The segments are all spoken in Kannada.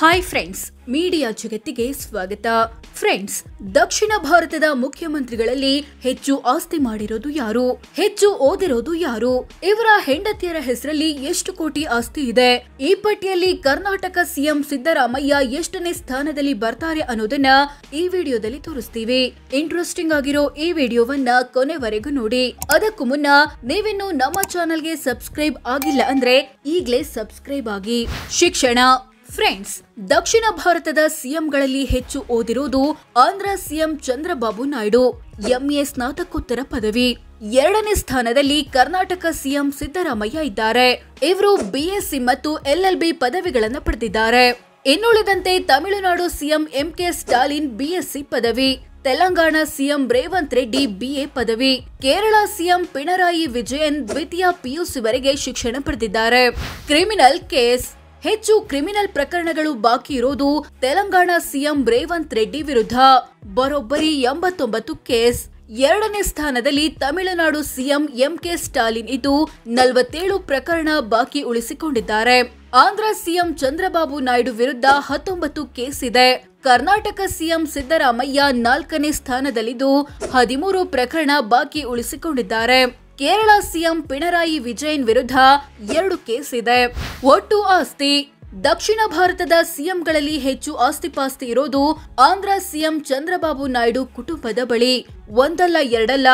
ಹಾಯ್ ಫ್ರೆಂಡ್ಸ್ ಮೀಡಿಯಾ ಜಗತ್ತಿಗೆ ಸ್ವಾಗತ ಫ್ರೆಂಡ್ಸ್ ದಕ್ಷಿಣ ಭಾರತದ ಮುಖ್ಯಮಂತ್ರಿಗಳಲ್ಲಿ ಹೆಚ್ಚು ಆಸ್ತಿ ಮಾಡಿರೋದು ಯಾರು ಹೆಚ್ಚು ಓದಿರೋದು ಯಾರು ಇವರ ಹೆಂಡತಿಯರ ಹೆಸರಲ್ಲಿ ಎಷ್ಟು ಕೋಟಿ ಆಸ್ತಿ ಇದೆ ಈ ಪಟ್ಟಿಯಲ್ಲಿ ಕರ್ನಾಟಕ ಸಿಎಂ ಸಿದ್ದರಾಮಯ್ಯ ಎಷ್ಟನೇ ಸ್ಥಾನದಲ್ಲಿ ಬರ್ತಾರೆ ಅನ್ನೋದನ್ನ ಈ ವಿಡಿಯೋದಲ್ಲಿ ತೋರಿಸ್ತೀವಿ ಇಂಟ್ರೆಸ್ಟಿಂಗ್ ಆಗಿರೋ ಈ ವಿಡಿಯೋವನ್ನ ಕೊನೆವರೆಗೂ ನೋಡಿ ಅದಕ್ಕೂ ಮುನ್ನ ನೀವಿನ್ನು ನಮ್ಮ ಚಾನೆಲ್ಗೆ ಸಬ್ಸ್ಕ್ರೈಬ್ ಆಗಿಲ್ಲ ಅಂದ್ರೆ ಈಗಲೇ ಸಬ್ಸ್ಕ್ರೈಬ್ ಆಗಿ ಶಿಕ್ಷಣ ಫ್ರೆಂಡ್ಸ್ ದಕ್ಷಿಣ ಭಾರತದ ಸಿಎಂಗಳಲ್ಲಿ ಹೆಚ್ಚು ಓದಿರುವುದು ಆಂಧ್ರ ಸಿಎಂ ಚಂದ್ರಬಾಬು ನಾಯ್ಡು ಎಂಎ ಸ್ನಾತಕೋತ್ತರ ಪದವಿ ಎರಡನೇ ಸ್ಥಾನದಲ್ಲಿ ಕರ್ನಾಟಕ ಸಿಎಂ ಸಿದ್ದರಾಮಯ್ಯ ಇದ್ದಾರೆ ಇವರು ಬಿಎಸ್ಸಿ ಮತ್ತು ಎಲ್ಎಲ್ಬಿ ಪದವಿಗಳನ್ನು ಪಡೆದಿದ್ದಾರೆ ಇನ್ನುಳಿದಂತೆ Tamil Nadu CM MK Stalin BSc ಪದವಿ ತೆಲಂಗಾಣ ಸಿಎಂ ರೇವಂತ್ ರೆಡ್ಡಿ ಬಿಎ ಪದವಿ ಕೇರಳ ಸಿಎಂ ಪಿಣರಾಯಿ ವಿಜಯನ್ ದ್ವಿತೀಯ ಪಿಯುಸಿವರೆಗೆ ಶಿಕ್ಷಣ ಪಡೆದಿದ್ದಾರೆ ಕ್ರಿಮಿನಲ್ ಕೇಸ್ ಹೆಚ್ಚು ಕ್ರಿಮಿನಲ್ ಪ್ರಕರಣಗಳು ಬಾಕಿ ಇರೋದು ತೆಲಂಗಾಣ ಸಿಎಂ ರೇವಂತ್ ರೆಡ್ಡಿ ವಿರುದ್ಧ ಬರೋಬ್ಬರಿ ಎಂಬತ್ತೊಂಬತ್ತು ಕೇಸ್ ಎರಡನೇ ಸ್ಥಾನದಲ್ಲಿ ತಮಿಳುನಾಡು ಸಿಎಂ ಕೆ ಸ್ಟಾಲಿನ್ ಇದು ನಲವತ್ತೇಳು ಪ್ರಕರಣ ಬಾಕಿ ಉಳಿಸಿಕೊಂಡಿದ್ದಾರೆ ಆಂಧ್ರ ಸಿಎಂ ಚಂದ್ರಬಾಬು ನಾಯ್ಡು ವಿರುದ್ಧ ಹತ್ತೊಂಬತ್ತು ಕೇಸ್ ಇದೆ ಕರ್ನಾಟಕ ಸಿಎಂ ಸಿದ್ದರಾಮಯ್ಯ ನಾಲ್ಕನೇ ಸ್ಥಾನದಲ್ಲಿದ್ದು ಹದಿಮೂರು ಪ್ರಕರಣ ಬಾಕಿ ಉಳಿಸಿಕೊಂಡಿದ್ದಾರೆ ಕೇರಳ ಸಿಎಂ ಪಿಣರಾಯಿ ವಿಜಯನ್ ವಿರುದ್ಧ ಎರಡು ಕೇಸ್ ಇದೆ ಒಟ್ಟು ಆಸ್ತಿ ದಕ್ಷಿಣ ಭಾರತದ ಸಿಎಂಗಳಲ್ಲಿ ಹೆಚ್ಚು ಆಸ್ತಿಪಾಸ್ತಿ ಇರೋದು ಆಂಧ್ರ ಸಿಎಂ ಚಂದ್ರಬಾಬು ನಾಯ್ಡು ಕುಟುಂಬದ ಬಳಿ ಒಂದಲ್ಲ ಎರಡಲ್ಲ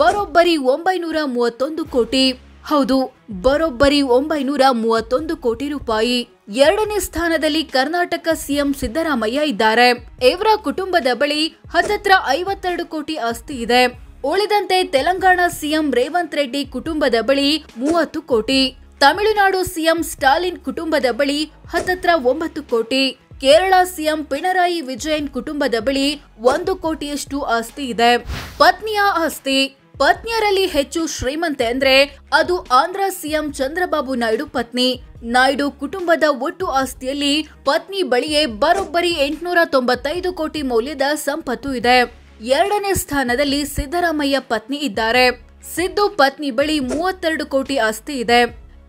ಬರೋಬ್ಬರಿ ಒಂಬೈನೂರ ಮೂವತ್ತೊಂದು ಕೋಟಿ ಹೌದು ಬರೋಬ್ಬರಿ ಒಂಬೈನೂರ ಮೂವತ್ತೊಂದು ಕೋಟಿ ರೂಪಾಯಿ ಎರಡನೇ ಸ್ಥಾನದಲ್ಲಿ ಕರ್ನಾಟಕ ಸಿಎಂ ಸಿದ್ದರಾಮಯ್ಯ ಇದ್ದಾರೆ ಇವರ ಕುಟುಂಬದ ಬಳಿ ಹತ್ತತ್ರ ಐವತ್ತೆರಡು ಕೋಟಿ ಆಸ್ತಿ ಇದೆ ಉಳಿದಂತೆ ತೆಲಂಗಾಣ ಸಿಎಂ ರೇವಂತ್ ರೆಡ್ಡಿ ಕುಟುಂಬದ ಬಳಿ ಮೂವತ್ತು ಕೋಟಿ ತಮಿಳುನಾಡು ಸಿಎಂ ಸ್ಟಾಲಿನ್ ಕುಟುಂಬದ ಬಳಿ ಹತ್ತತ್ರ ಒಂಬತ್ತು ಕೋಟಿ ಕೇರಳ ಸಿಎಂ ಪಿಣರಾಯಿ ವಿಜಯನ್ ಕುಟುಂಬದ ಬಳಿ ಒಂದು ಕೋಟಿಯಷ್ಟು ಆಸ್ತಿ ಇದೆ ಪತ್ನಿಯ ಆಸ್ತಿ ಪತ್ನಿಯರಲ್ಲಿ ಹೆಚ್ಚು ಶ್ರೀಮಂತೆ ಅಂದ್ರೆ ಅದು ಆಂಧ್ರ ಸಿಎಂ ಚಂದ್ರಬಾಬು ನಾಯ್ಡು ಪತ್ನಿ ನಾಯ್ಡು ಕುಟುಂಬದ ಒಟ್ಟು ಆಸ್ತಿಯಲ್ಲಿ ಪತ್ನಿ ಬಳಿಯೇ ಬರೋಬ್ಬರಿ ಎಂಟುನೂರ ತೊಂಬತ್ತೈದು ಕೋಟಿ ಮೌಲ್ಯದ ಸಂಪತ್ತು ಇದೆ ಎರಡನೇ ಸ್ಥಾನದಲ್ಲಿ ಸಿದ್ದರಾಮಯ್ಯ ಪತ್ನಿ ಇದ್ದಾರೆ ಸಿದ್ದು ಪತ್ನಿ ಬಳಿ ಮೂವತ್ತೆರಡು ಕೋಟಿ ಆಸ್ತಿ ಇದೆ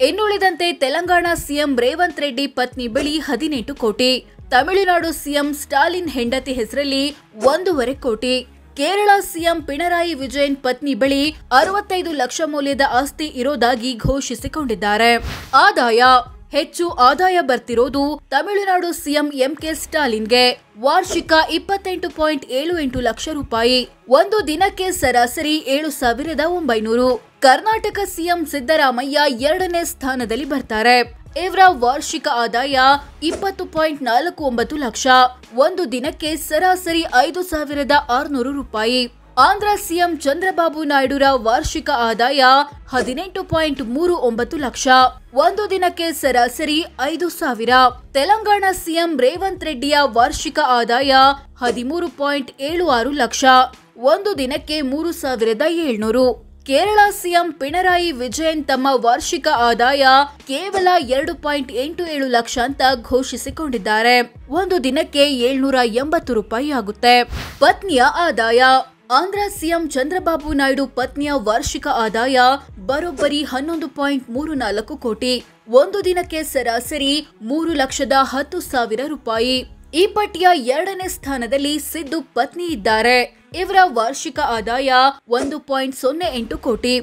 ಇನ್ನುಳಿದಂತೆ ತೆಲಂಗಾಣ ಸಿಎಂ ರೇವಂತ್ ರೆಡ್ಡಿ ಪತ್ನಿ ಬಳಿ ಹದಿನೆಂಟು ಕೋಟಿ ತಮಿಳುನಾಡು ಸಿಎಂ ಸ್ಟಾಲಿನ್ ಹೆಂಡತಿ ಹೆಸರಲ್ಲಿ ಒಂದೂವರೆ ಕೋಟಿ ಕೇರಳ ಸಿಎಂ ಪಿಣರಾಯಿ ವಿಜಯನ್ ಪತ್ನಿ ಬಳಿ ಅರವತ್ತೈದು ಲಕ್ಷ ಮೌಲ್ಯದ ಆಸ್ತಿ ಇರೋದಾಗಿ ಘೋಷಿಸಿಕೊಂಡಿದ್ದಾರೆ ಆದಾಯ ಹೆಚ್ಚು ಆದಾಯ ಬರ್ತಿರೋದು ತಮಿಳುನಾಡು ಸಿಎಂ ಎಂ ಕೆ ಸ್ಟಾಲಿನ್ಗೆ ವಾರ್ಷಿಕ ಇಪ್ಪತ್ತೆಂಟು ಪಾಯಿಂಟ್ ಏಳು ಎಂಟು ಲಕ್ಷ ರೂಪಾಯಿ ಒಂದು ದಿನಕ್ಕೆ ಸರಾಸರಿ ಏಳು ಸಾವಿರದ ಒಂಬೈನೂರು ಕರ್ನಾಟಕ ಸಿಎಂ ಸಿದ್ದರಾಮಯ್ಯ ಎರಡನೇ ಸ್ಥಾನದಲ್ಲಿ ಬರ್ತಾರೆ ಇವರ ವಾರ್ಷಿಕ ಆದಾಯ ಇಪ್ಪತ್ತು ಪಾಯಿಂಟ್ ನಾಲ್ಕು ಒಂಬತ್ತು ಲಕ್ಷ ಒಂದು ದಿನಕ್ಕೆ ಸರಾಸರಿ ಐದು ಸಾವಿರದ ಆರುನೂರು ರೂಪಾಯಿ ಆಂಧ್ರ ಸಿಎಂ ಚಂದ್ರಬಾಬು ನಾಯ್ಡುರ ವಾರ್ಷಿಕ ಆದಾಯ ಹದಿನೆಂಟು ಪಾಯಿಂಟ್ ಮೂರು ಒಂಬತ್ತು ಲಕ್ಷ ಒಂದು ದಿನಕ್ಕೆ ಸರಾಸರಿ ಐದು ಸಾವಿರ ತೆಲಂಗಾಣ ಸಿಎಂ ರೇವಂತ್ ರೆಡ್ಡಿಯ ವಾರ್ಷಿಕ ಆದಾಯ ಹದಿಮೂರು ಪಾಯಿಂಟ್ ಏಳು ಆರು ಲಕ್ಷ ಒಂದು ದಿನಕ್ಕೆ ಮೂರು ಸಾವಿರದ ಏಳ್ನೂರು ಕೇರಳ ಸಿಎಂ ಪಿಣರಾಯಿ ವಿಜಯನ್ ತಮ್ಮ ವಾರ್ಷಿಕ ಆದಾಯ ಕೇವಲ ಎರಡು ಪಾಯಿಂಟ್ ಎಂಟು ಏಳು ಲಕ್ಷ ಅಂತ ಘೋಷಿಸಿಕೊಂಡಿದ್ದಾರೆ ಒಂದು ದಿನಕ್ಕೆ ಏಳ್ನೂರ ಎಂಬತ್ತು ರೂಪಾಯಿ ಆಗುತ್ತೆ ಪತ್ನಿಯ ಆದಾಯ ಆಂಧ್ರ ಸಿಎಂ ಚಂದ್ರಬಾಬು ನಾಯ್ಡು ಪತ್ನಿಯ ವಾರ್ಷಿಕ ಆದಾಯ ಬರೋಬ್ಬರಿ ಹನ್ನೊಂದು ಪಾಯಿಂಟ್ ಮೂರು ನಾಲ್ಕು ಕೋಟಿ ಒಂದು ದಿನಕ್ಕೆ ಸರಾಸರಿ ಮೂರು ಲಕ್ಷದ ಹತ್ತು ಸಾವಿರ ರೂಪಾಯಿ ಈ ಪಟ್ಟಿಯ ಎರಡನೇ ಸ್ಥಾನದಲ್ಲಿ ಸಿದ್ದು ಪತ್ನಿ ಇದ್ದಾರೆ ಇವರ ವಾರ್ಷಿಕ ಆದಾಯ ಒಂದು ಪಾಯಿಂಟ್ ಸೊನ್ನೆ ಎಂಟು ಕೋಟಿ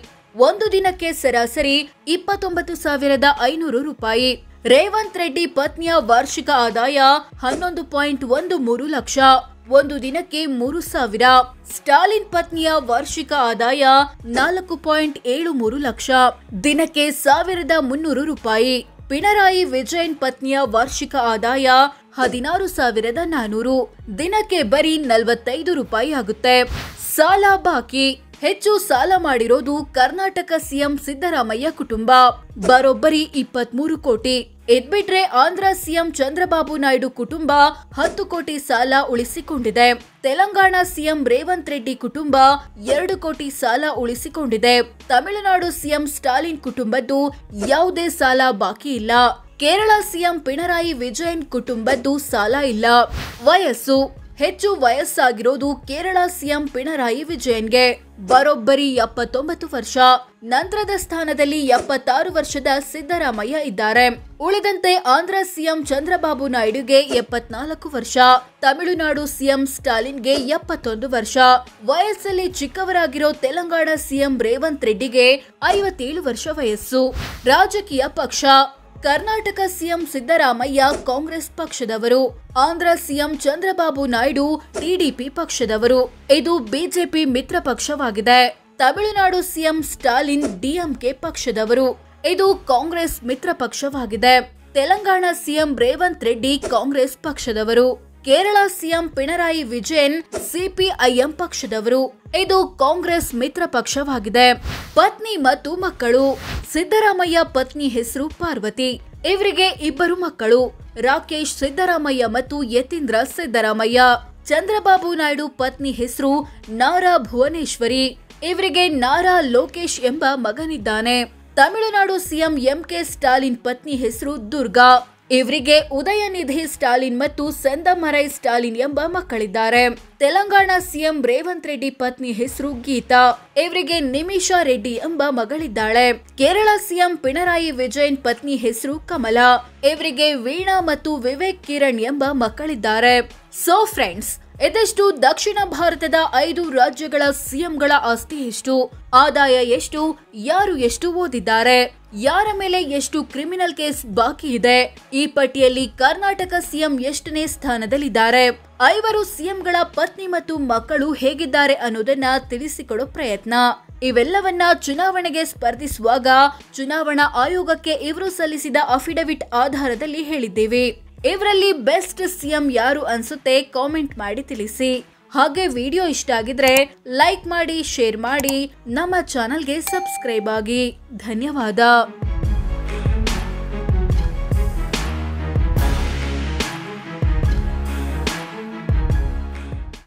ಒಂದು ದಿನಕ್ಕೆ ಸರಾಸರಿ ಇಪ್ಪತ್ತೊಂಬತ್ತು ಸಾವಿರದ ಐನೂರು ರೂಪಾಯಿ ರೇವಂತ್ ರೆಡ್ಡಿ ಪತ್ನಿಯ ವಾರ್ಷಿಕ ಆದಾಯ ಹನ್ನೊಂದು ಪಾಯಿಂಟ್ ಒಂದು ಮೂರು ಲಕ್ಷ ಒಂದು ದಿನಕ್ಕೆ ಮೂರು ಸಾವಿರ ಸ್ಟಾಲಿನ್ ಪತ್ನಿಯ ವಾರ್ಷಿಕ ಆದಾಯ ನಾಲ್ಕು ಪಾಯಿಂಟ್ ಏಳು ಮೂರು ಲಕ್ಷ ದಿನಕ್ಕೆ ಸಾವಿರದ ಮುನ್ನೂರು ರೂಪಾಯಿ ಪಿಣರಾಯಿ ವಿಜಯನ್ ಪತ್ನಿಯ ವಾರ್ಷಿಕ ಆದಾಯ ಹದಿನಾರು ಸಾವಿರದ ನಾನೂರು ದಿನಕ್ಕೆ ಬರೀ ನಲವತ್ತೈದು ರೂಪಾಯಿ ಆಗುತ್ತೆ ಸಾಲ ಬಾಕಿ ಹೆಚ್ಚು ಸಾಲ ಮಾಡಿರೋದು ಕರ್ನಾಟಕ ಸಿಎಂ ಸಿದ್ದರಾಮಯ್ಯ ಕುಟುಂಬ ಬರೋಬ್ಬರಿ ಇಪ್ಪತ್ಮೂರು ಕೋಟಿ ಇದ್ಬಿಟ್ರೆ ಆಂಧ್ರ ಸಿಎಂ ಚಂದ್ರಬಾಬು ನಾಯ್ಡು ಕುಟುಂಬ ಹತ್ತು ಕೋಟಿ ಸಾಲ ಉಳಿಸಿಕೊಂಡಿದೆ ತೆಲಂಗಾಣ ಸಿಎಂ ರೇವಂತ್ ರೆಡ್ಡಿ ಕುಟುಂಬ ಎರಡು ಕೋಟಿ ಸಾಲ ಉಳಿಸಿಕೊಂಡಿದೆ ತಮಿಳುನಾಡು ಸಿಎಂ ಸ್ಟಾಲಿನ್ ಕುಟುಂಬದ್ದು ಯಾವುದೇ ಸಾಲ ಬಾಕಿ ಇಲ್ಲ ಕೇರಳ ಸಿಎಂ ಪಿಣರಾಯಿ ವಿಜಯನ್ ಕುಟುಂಬದ್ದು ಸಾಲ ಇಲ್ಲ ವಯಸ್ಸು ಹೆಚ್ಚು ವಯಸ್ಸಾಗಿರೋದು ಕೇರಳ ಸಿಎಂ ಪಿಣರಾಯಿ ವಿಜಯನ್ಗೆ ಬರೋಬ್ಬರಿ ಎಪ್ಪತ್ತೊಂಬತ್ತು ವರ್ಷ ನಂತರದ ಸ್ಥಾನದಲ್ಲಿ ಎಪ್ಪತ್ತಾರು ವರ್ಷದ ಸಿದ್ದರಾಮಯ್ಯ ಇದ್ದಾರೆ ಉಳಿದಂತೆ ಆಂಧ್ರ ಸಿಎಂ ಚಂದ್ರಬಾಬು ನಾಯ್ಡುಗೆ ಎಪ್ಪತ್ನಾಲ್ಕು ವರ್ಷ ತಮಿಳುನಾಡು ಸಿಎಂ ಸ್ಟಾಲಿನ್ಗೆ ಎಪ್ಪತ್ತೊಂದು ವರ್ಷ ವಯಸ್ಸಲ್ಲಿ ಚಿಕ್ಕವರಾಗಿರೋ ತೆಲಂಗಾಣ ಸಿಎಂ ರೇವಂತ್ ರೆಡ್ಡಿಗೆ ಐವತ್ತೇಳು ವರ್ಷ ವಯಸ್ಸು ರಾಜಕೀಯ ಪಕ್ಷ ಕರ್ನಾಟಕ ಸಿಎಂ ಸಿದ್ದರಾಮಯ್ಯ ಕಾಂಗ್ರೆಸ್ ಪಕ್ಷದವರು ಆಂಧ್ರ ಸಿಎಂ ಚಂದ್ರಬಾಬು ನಾಯ್ಡು ಟಿಡಿಪಿ ಪಕ್ಷದವರು ಇದು ಬಿಜೆಪಿ ಮಿತ್ರ ಪಕ್ಷವಾಗಿದೆ ತಮಿಳುನಾಡು ಸಿಎಂ ಸ್ಟಾಲಿನ್ ಡಿಎಂಕೆ ಪಕ್ಷದವರು ಇದು ಕಾಂಗ್ರೆಸ್ ಮಿತ್ರ ಪಕ್ಷವಾಗಿದೆ ತೆಲಂಗಾಣ ಸಿಎಂ ರೇವಂತ್ ರೆಡ್ಡಿ ಕಾಂಗ್ರೆಸ್ ಪಕ್ಷದವರು ಕೇರಳ ಸಿಎಂ ಪಿಣರಾಯಿ ವಿಜಯನ್ ಸಿಪಿಐಎಂ ಪಕ್ಷದವರು ಇದು ಕಾಂಗ್ರೆಸ್ ಮಿತ್ರ ಪಕ್ಷವಾಗಿದೆ ಪತ್ನಿ ಮತ್ತು ಮಕ್ಕಳು ಸಿದ್ದರಾಮಯ್ಯ ಪತ್ನಿ ಹೆಸರು ಪಾರ್ವತಿ ಇವರಿಗೆ ಇಬ್ಬರು ಮಕ್ಕಳು ರಾಕೇಶ್ ಸಿದ್ದರಾಮಯ್ಯ ಮತ್ತು ಯತೀಂದ್ರ ಸಿದ್ದರಾಮಯ್ಯ ಚಂದ್ರಬಾಬು ನಾಯ್ಡು ಪತ್ನಿ ಹೆಸರು ನಾರಾ ಭುವನೇಶ್ವರಿ ಇವರಿಗೆ ನಾರಾ ಲೋಕೇಶ್ ಎಂಬ ಮಗನಿದ್ದಾನೆ ತಮಿಳುನಾಡು ಸಿಎಂ ಎಂಕೆ ಸ್ಟಾಲಿನ್ ಪತ್ನಿ ಹೆಸರು ದುರ್ಗಾ ಇವರಿಗೆ ಉದಯನಿಧಿ ಸ್ಟಾಲಿನ್ ಮತ್ತು ಸಂದಮರೈ ಸ್ಟಾಲಿನ್ ಎಂಬ ಮಕ್ಕಳಿದ್ದಾರೆ ತೆಲಂಗಾಣ ಸಿಎಂ ರೇವಂತ್ ರೆಡ್ಡಿ ಪತ್ನಿ ಹೆಸರು ಗೀತಾ ಇವರಿಗೆ ನಿಮಿಷಾ ರೆಡ್ಡಿ ಎಂಬ ಮಗಳಿದ್ದಾಳೆ ಕೇರಳ ಸಿಎಂ ಪಿಣರಾಯಿ ವಿಜಯನ್ ಪತ್ನಿ ಹೆಸರು ಕಮಲಾ ಇವರಿಗೆ ವೀಣಾ ಮತ್ತು ವಿವೇಕ್ ಕಿರಣ್ ಎಂಬ ಮಕ್ಕಳಿದ್ದಾರೆ ಸೊ ಫ್ರೆಂಡ್ಸ್ ಎದೆಷ್ಟು ದಕ್ಷಿಣ ಭಾರತದ ಐದು ರಾಜ್ಯಗಳ ಸಿಎಂಗಳ ಆಸ್ತಿ ಎಷ್ಟು ಆದಾಯ ಎಷ್ಟು ಯಾರು ಎಷ್ಟು ಓದಿದ್ದಾರೆ ಯಾರ ಮೇಲೆ ಎಷ್ಟು ಕ್ರಿಮಿನಲ್ ಕೇಸ್ ಬಾಕಿ ಇದೆ ಈ ಪಟ್ಟಿಯಲ್ಲಿ ಕರ್ನಾಟಕ ಸಿಎಂ ಎಷ್ಟನೇ ಸ್ಥಾನದಲ್ಲಿದ್ದಾರೆ ಐವರು ಸಿಎಂಗಳ ಪತ್ನಿ ಮತ್ತು ಮಕ್ಕಳು ಹೇಗಿದ್ದಾರೆ ಅನ್ನೋದನ್ನ ತಿಳಿಸಿಕೊಡೋ ಪ್ರಯತ್ನ ಇವೆಲ್ಲವನ್ನ ಚುನಾವಣೆಗೆ ಸ್ಪರ್ಧಿಸುವಾಗ ಚುನಾವಣಾ ಆಯೋಗಕ್ಕೆ ಇವರು ಸಲ್ಲಿಸಿದ ಅಫಿಡವಿಟ್ ಆಧಾರದಲ್ಲಿ ಹೇಳಿದ್ದೇವೆ ಇವರಲ್ಲಿ ಬೆಸ್ಟ್ ಸಿಎಂ ಯಾರು ಅನ್ಸುತ್ತೆ ಕಾಮೆಂಟ್ ಮಾಡಿ ತಿಳಿಸಿ ಹಾಗೆ ವಿಡಿಯೋ ಇಷ್ಟ ಆಗಿದ್ರೆ ಲೈಕ್ ಮಾಡಿ ಶೇರ್ ಮಾಡಿ ನಮ್ಮ ಚಾನಲ್ಗೆ ಸಬ್ಸ್ಕ್ರೈಬ್ ಆಗಿ ಧನ್ಯವಾದ